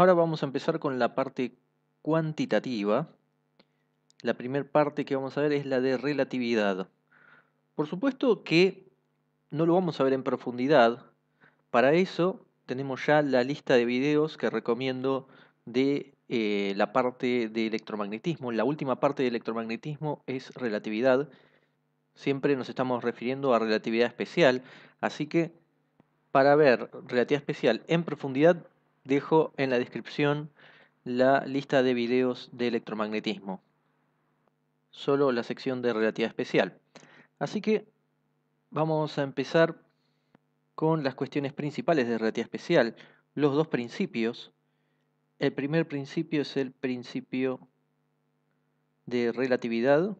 Ahora vamos a empezar con la parte cuantitativa. La primera parte que vamos a ver es la de relatividad. Por supuesto que no lo vamos a ver en profundidad. Para eso tenemos ya la lista de videos que recomiendo de eh, la parte de electromagnetismo. La última parte de electromagnetismo es relatividad. Siempre nos estamos refiriendo a relatividad especial. Así que para ver relatividad especial en profundidad Dejo en la descripción la lista de videos de electromagnetismo. Solo la sección de relatividad especial. Así que vamos a empezar con las cuestiones principales de relatividad especial, los dos principios. El primer principio es el principio de relatividad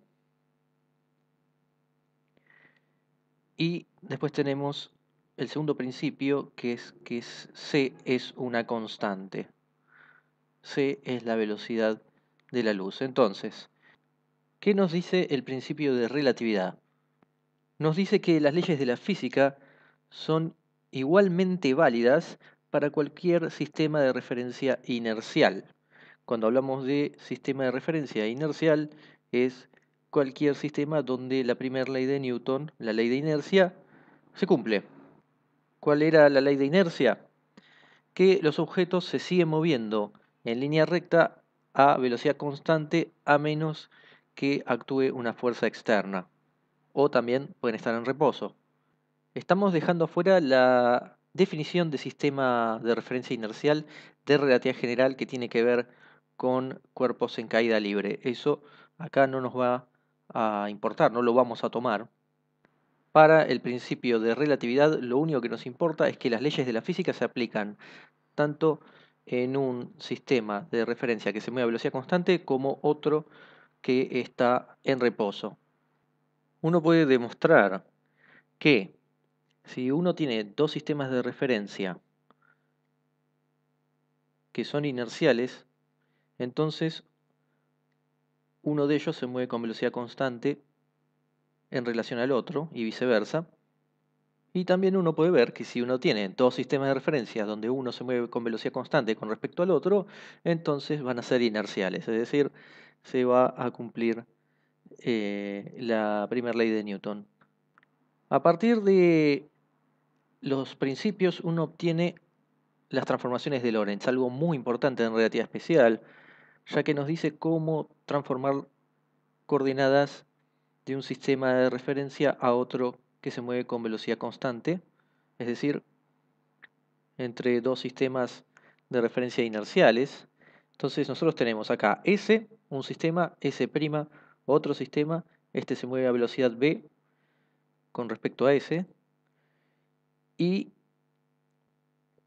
y después tenemos el segundo principio, que es que C es una constante. C es la velocidad de la luz. Entonces, ¿qué nos dice el principio de relatividad? Nos dice que las leyes de la física son igualmente válidas para cualquier sistema de referencia inercial. Cuando hablamos de sistema de referencia inercial es cualquier sistema donde la primera ley de Newton, la ley de inercia, se cumple. ¿Cuál era la ley de inercia? Que los objetos se siguen moviendo en línea recta a velocidad constante a menos que actúe una fuerza externa. O también pueden estar en reposo. Estamos dejando afuera la definición de sistema de referencia inercial de relatividad general que tiene que ver con cuerpos en caída libre. Eso acá no nos va a importar, no lo vamos a tomar. Para el principio de relatividad, lo único que nos importa es que las leyes de la física se aplican tanto en un sistema de referencia que se mueve a velocidad constante como otro que está en reposo. Uno puede demostrar que si uno tiene dos sistemas de referencia que son inerciales, entonces uno de ellos se mueve con velocidad constante en relación al otro y viceversa. Y también uno puede ver que si uno tiene dos sistemas de referencias donde uno se mueve con velocidad constante con respecto al otro, entonces van a ser inerciales, es decir, se va a cumplir eh, la primera ley de Newton. A partir de los principios uno obtiene las transformaciones de Lorentz, algo muy importante en relatividad especial, ya que nos dice cómo transformar coordenadas de un sistema de referencia a otro que se mueve con velocidad constante, es decir, entre dos sistemas de referencia inerciales. Entonces nosotros tenemos acá S, un sistema, S', otro sistema, este se mueve a velocidad B con respecto a S, y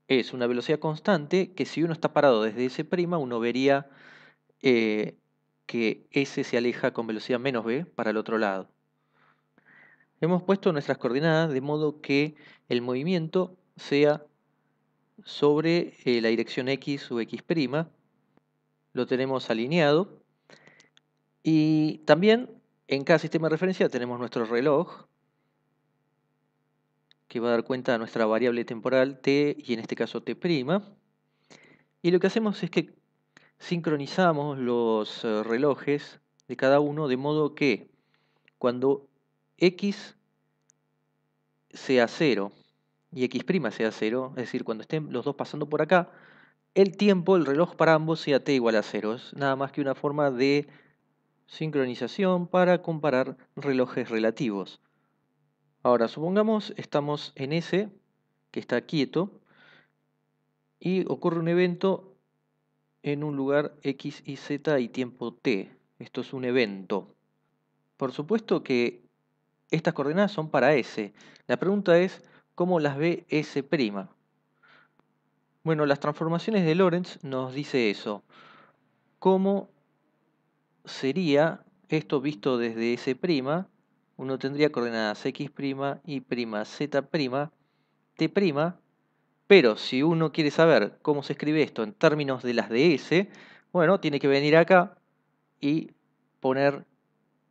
es una velocidad constante que si uno está parado desde S', uno vería eh, que S se aleja con velocidad menos B para el otro lado. Hemos puesto nuestras coordenadas de modo que el movimiento sea sobre eh, la dirección X o X', lo tenemos alineado. Y también en cada sistema de referencia tenemos nuestro reloj, que va a dar cuenta de nuestra variable temporal t y en este caso t'. Y lo que hacemos es que sincronizamos los eh, relojes de cada uno de modo que cuando X sea 0 y X' sea 0, es decir, cuando estén los dos pasando por acá, el tiempo, el reloj para ambos sea T igual a 0. Es nada más que una forma de sincronización para comparar relojes relativos. Ahora, supongamos estamos en S, que está quieto, y ocurre un evento en un lugar X y Z y tiempo T. Esto es un evento. Por supuesto que estas coordenadas son para S. La pregunta es, ¿cómo las ve S'? Bueno, las transformaciones de Lorentz nos dice eso. ¿Cómo sería esto visto desde S'? Uno tendría coordenadas X' y' Z', T' Pero si uno quiere saber cómo se escribe esto en términos de las S, bueno, tiene que venir acá y poner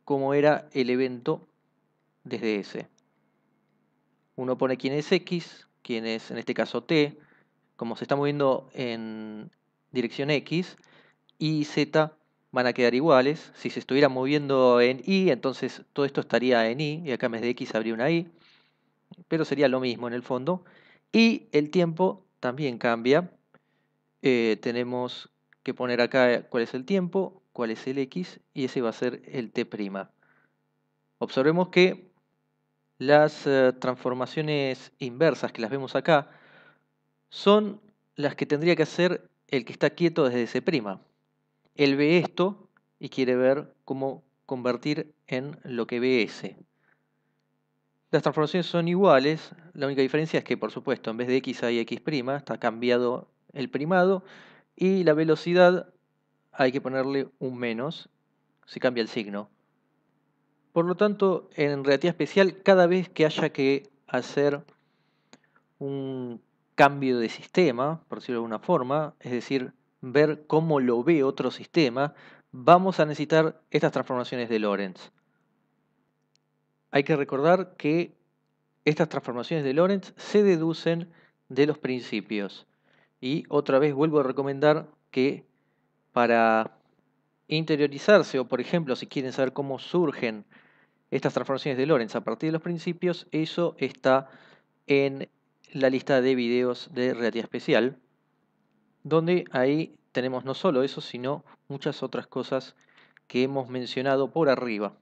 cómo era el evento desde S. Uno pone quién es X, quién es en este caso T, como se está moviendo en dirección X, Y y Z van a quedar iguales. Si se estuviera moviendo en Y, entonces todo esto estaría en Y, y acá en vez de X habría una Y, pero sería lo mismo en el fondo. Y el tiempo también cambia. Eh, tenemos que poner acá cuál es el tiempo, cuál es el x y ese va a ser el t'. Observemos que las eh, transformaciones inversas que las vemos acá son las que tendría que hacer el que está quieto desde C'. Él ve esto y quiere ver cómo convertir en lo que ve ese. Las transformaciones son iguales, la única diferencia es que, por supuesto, en vez de x hay x', está cambiado el primado, y la velocidad hay que ponerle un menos, se cambia el signo. Por lo tanto, en relatividad especial, cada vez que haya que hacer un cambio de sistema, por decirlo de alguna forma, es decir, ver cómo lo ve otro sistema, vamos a necesitar estas transformaciones de Lorentz. Hay que recordar que estas transformaciones de Lorentz se deducen de los principios. Y otra vez vuelvo a recomendar que para interiorizarse o por ejemplo si quieren saber cómo surgen estas transformaciones de Lorentz a partir de los principios, eso está en la lista de videos de Relatividad Especial, donde ahí tenemos no solo eso, sino muchas otras cosas que hemos mencionado por arriba.